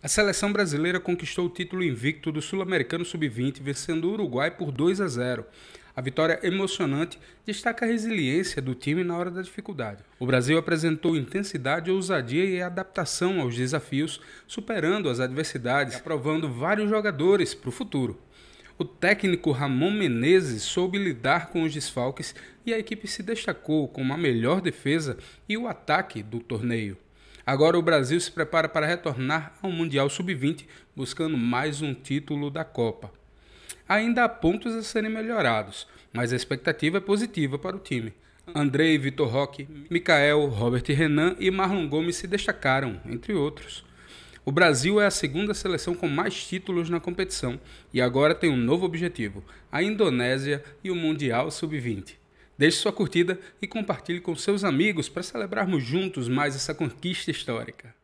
A seleção brasileira conquistou o título invicto do Sul-Americano Sub-20, vencendo o Uruguai por 2 a 0. A vitória emocionante destaca a resiliência do time na hora da dificuldade. O Brasil apresentou intensidade, ousadia e adaptação aos desafios, superando as adversidades e aprovando vários jogadores para o futuro. O técnico Ramon Menezes soube lidar com os desfalques e a equipe se destacou com uma melhor defesa e o ataque do torneio. Agora o Brasil se prepara para retornar ao Mundial Sub-20, buscando mais um título da Copa. Ainda há pontos a serem melhorados, mas a expectativa é positiva para o time. Andrei, Vitor Roque, Mikael, Robert Renan e Marlon Gomes se destacaram, entre outros. O Brasil é a segunda seleção com mais títulos na competição e agora tem um novo objetivo: a Indonésia e o Mundial Sub-20. Deixe sua curtida e compartilhe com seus amigos para celebrarmos juntos mais essa conquista histórica.